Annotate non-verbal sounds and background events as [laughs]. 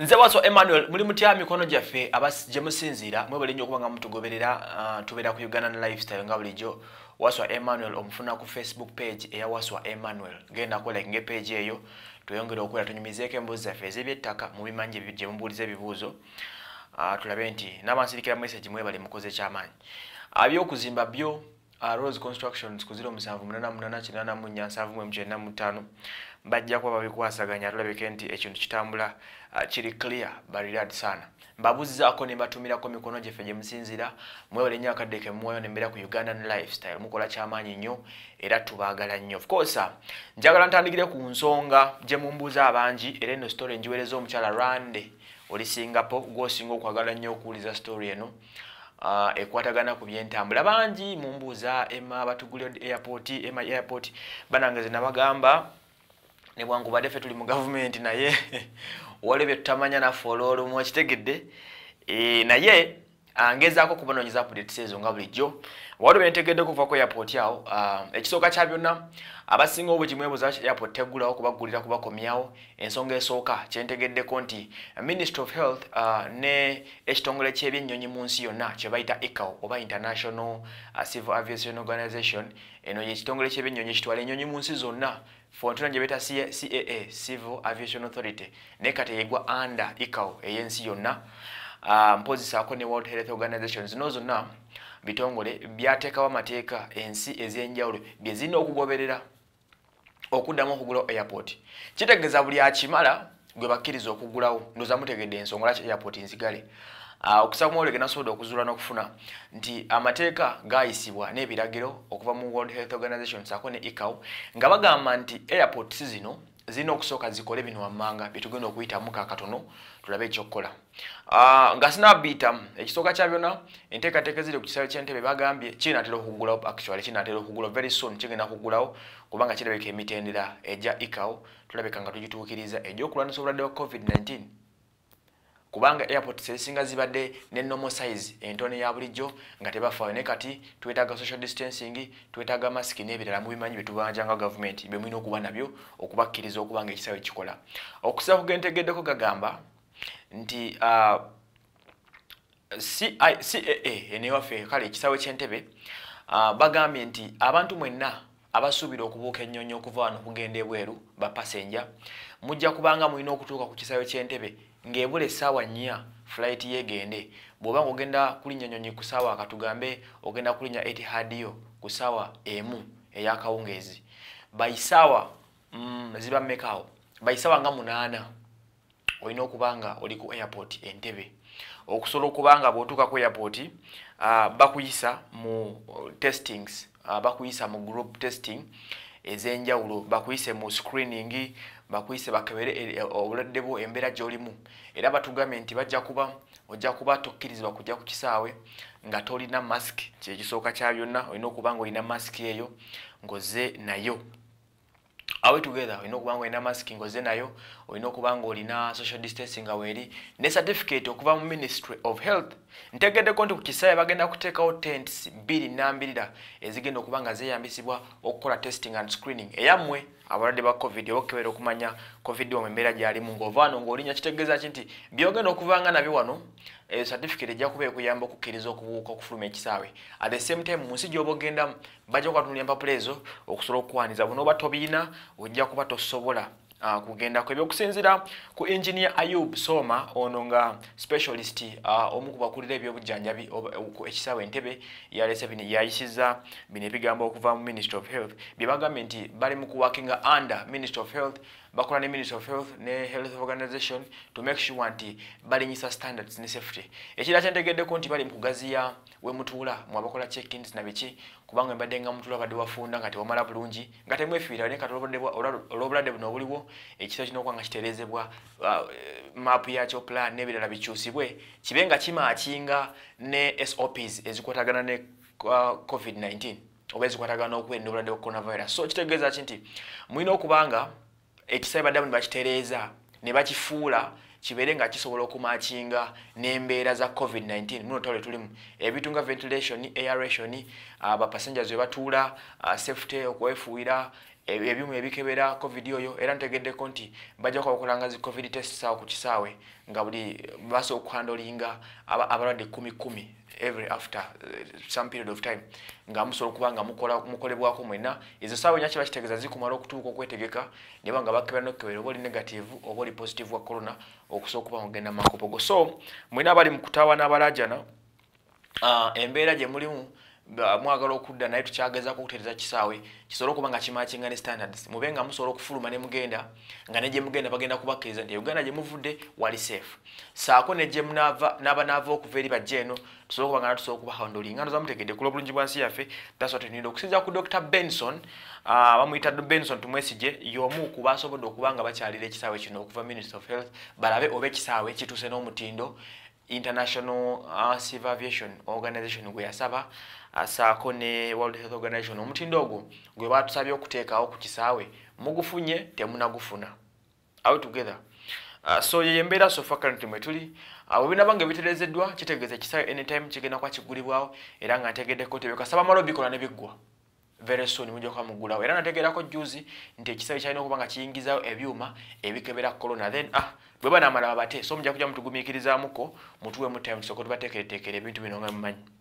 nze waso Emmanuel muli mutya mikono jaffe abasi jemusinzira mwe bali nyo kubanga mutugoberera uh, ah, tubera ku Uganda lifestyle nga bulijjo waswa Emmanuel omufuna ku Facebook page eya waswa Emmanuel genda ko like nge page eyo tuyongera okula tunyumize ke mbuzi zaffe ezebyettaka mu bimanje bijje mbulize ebibuuzo uh, tulabe nti n'abansirikira message mwe bali mukoze ekyamaanyi abyokuzimba byo Ah, Rose Construction ku 0788847975 bajja kuba babikwasaganya tulabike nti ekintu kitambula ah, kiri clear barirad sana mbabuzizaako ne mbatumirako mikono gyeffe gye musinzira mwewole nnyo akadde ke mwoyo nembeera ku ugandan lifestyle mukola kyamaanyi nnyo era tubaagala nnyo of course njagala ntandikire ku nsonga gye mumbuuza abangi era eno story enjiweereza omukyala rande oli singapo gw'osinga okwagala nnyo okuwuliza story eno you know. uh, ekwatagana ku byentambula bangi mumbuuza ema batugulio airport ema airport banangaze nabagamba ne bwangu badefe tuli mu government naye [laughs] wale byetutamanya na fololo mu kitegedde e, eh, naye Ah, ngezaako kubanoonyeza updates ezo nga bulijjo wali bentegedde kuva ku airport awo ah, ekisooka kya byonna abasinga obugimuebuza airport teggulawo kubaggulira kubakomyawo ensonga esooka kyentegeddeko nti ministry of health ah, ne ekitongole ky'ebyennyonyi mu nsi yonna kyebayita ecao oba international civil aviation organization eno yekitongole ky'ebyennyonyi ekitwala ennyonyi mu nsi zonna fontuna gye beeta caa civil aviation authority ne kateyegwa under ecao ey'ensi yonna Ah, mpozi saako ne world health organization zino zonna bitongole byateekawo amateeka ensi ez'enjawulo bye zirina okugoberera okuddamu okugula airport kitegeeza buli akimala gwe bakkiriza okugulawo ndoza mutegedde ensonga laki airport nzigale ah, okusaba mwolege nasobodde okuzuula n'okufuna nti amateeka gayisibwa n'ebiragiro okuva mu world health organization saako ne ecow nga bagamba nti airport si zino zirina okusooka zikole bino wammanga byetugenda okuyitamuka katono tulabe ekyokukola ah, nga sinabiitamu ekisooka kya byona enteekateeka ziri ku kisaawe ky'entebe bagambye kinatera okugulawo actually kinatera okugulawo very soon kigenda kugulawo kubanga kirabeka emitendera egya ikawo tulabeka nga tugituukiriza egyokulwanisa obulwadde wa covid-19 kubanga airports ezisinga zibadde ne normal size entono eya bulijjo nga tebafaayo ne kati twetaaga social distancing twetaaga masiki n'ebirala mu bimanyi bye tubanja nga gavumenti bye mulina okuba nabyo okubakkiriza okuba nga ekisawe kikola okusaba kugentegeddeko gagamba nti uh, caa eneewaffe kale ekisawe ky'entebe uh, bagambye nti abantu mwenna abasuubira okubuuka ennyonyi okuva wano okugenda ebweru bapasenja mujja kubanga mulina okutuuka ku kisawe ky'entebe ng'ebula essaawa nnya flight yeegende bw'oba ng'ogenda kulinnya nyonyi ku saawa katugambe ogenda kulinnya etihadiyo ku saawa emu eyakawungeezi bayisaawa mm, ziba mmekaawo bayisaawa nga munaana olina okuba nga oli ku airport entebe okusobola okuba nga bw'otuuka ku airport uh, bakuyisa mu uh, testings uh, bakuyisa mu group testing ez'enjawulo bakuyise mu screening bakuyise bakebere e, e, obulwadde bwo embeera gy'olimu era batugambye nti bajja kuba ojja kuba tokkirizibwa kujja ku kisaawe nga tolina mask kyekisooka kya byonna olina okuba nga olina mask eyo ngoze nayo awe together olina okuba nga olina masiki ngoze nayo olina okuba nga olina social distancing nga weeri ne certificate okuva mu ministry of health ntegeddeko nti ku kisaya bagenda kuteekawo tents bbiri nambirira ezigenda okuba nga zeeyambisibwa okukola testing and screening eyammwe abalwadde ba covid obakebera okumanya covid omu embeera gyalimu ngaova wano ng'olinya kitegeeza ki nti byogenda okuva nga nabyo wano eyo eh, certificate ejja kuba ekuyamba okukkiriza okubuuka okufuluma ekisaawe at the same time mu nsi gy'oba ogenda bajja kubatunula empapula ezo okusobola okukwaniza bunooba tobiina ojja kuba tosobola Uh, kugendako ebyokusinzira ku enginia ayub soma ono nga specialist uh, omu kubakulira ebyobujjanjabi ekisaawe entebe yalese bino yayisiza bino ebigambo okuva mu ministry of health byebagambye nti bali mu kuwakinga under ministry of health bakola ne ministry of health ne health organization to make sure nti balinyisa standards ne safety ekira kyentegeddeko nti bali mukugaziya we mutula mwabakola check ins na biki kubanga mbadde nga mutula badde wafunda nga tewamala bulungi nga temwefiira ne katolobodebwa olobulade buno obuliwo ekisa kino okwanga kiterezebwa uh, map yakyo plan nebirala bikyusibwe kibenga kimaakinga ne sops ezikwatagana ne uh, covid-19 oba ezikwatagana okwenda obulwadde bwa coronavirus so kitegeeza ki nti mulina okubanga ekisaye baddamu ne bakitereeza ne bakifuula kibeere nga kisobola okumakinga n'embeera za covid-19 nunotole tulimu ebintu nga ventilation aeration uh, bapassengers webatuula uh, safety okwefuuyira ebyumu ebikebera covid oyo era ntegeddeko nti bajja kwakolanga zi covid tests awo ku kisaawe nga buli basobola okuhandolinga abalwadde kumi kumi every after eh, some period of time nga musobola okuba nga mukolebwako mwenna ezo saawe nya kiba kitegeeza zikumala okutuuka okwetegeka niba nga bakebera nokukebera oba oli negative oba oli positive wa corona okusobola okuba ngenda mumakopogo so mwena abali mukutaawa n'abalajana ah, embeera gye mulimu mwagala okudda naye tukyagezako okutereza kisaawe kisobola okuba nga kimala kyengane standards mube nga musobola okufuluma ne mugenda nga ne gye mugenda bagenda kubakkiriza nti uganda gye muvudde wali seefu saako ne gye naba naava okuva eri bajja eno tusobola okuba nga tusobola okubahandula eŋgano zamutegedde kula obulungi bwa nsi yaffe tasatunira okusinza ku dr benson bamuyita benson tumwesige y'omu ku baasobodde okuba nga bakyalira ekisaawe kino okuva minist of health balabe oba ekisaawe kituuse n'omutindo international civ aviation organization gwe yasaba asaako ne World Health Organization omutindogo gwe batusabye okuteekawo ku kisaawe mugufunye temunagufuna awe together uh, so yeyembeera sofa currently mwetuli uh, ah, webinaba nga ebitereezeddwa kitegeeza ekisaawe anytime kigenda kwa kigulibwawo era nga ntegeddeko tebikasaba malo bikola ne biggwa very soon mujja kuba muggulawo era nategeerako juzi nti ekisaawe kyalina okuba nga kiyingizawo ebyuma ebikebera corona then ah bwe banaamalaba bate so mujja kujja mutugumiikirizaamuko mutuwe mu time tusoko tubateekereteekera ebintu bino nga mumanyi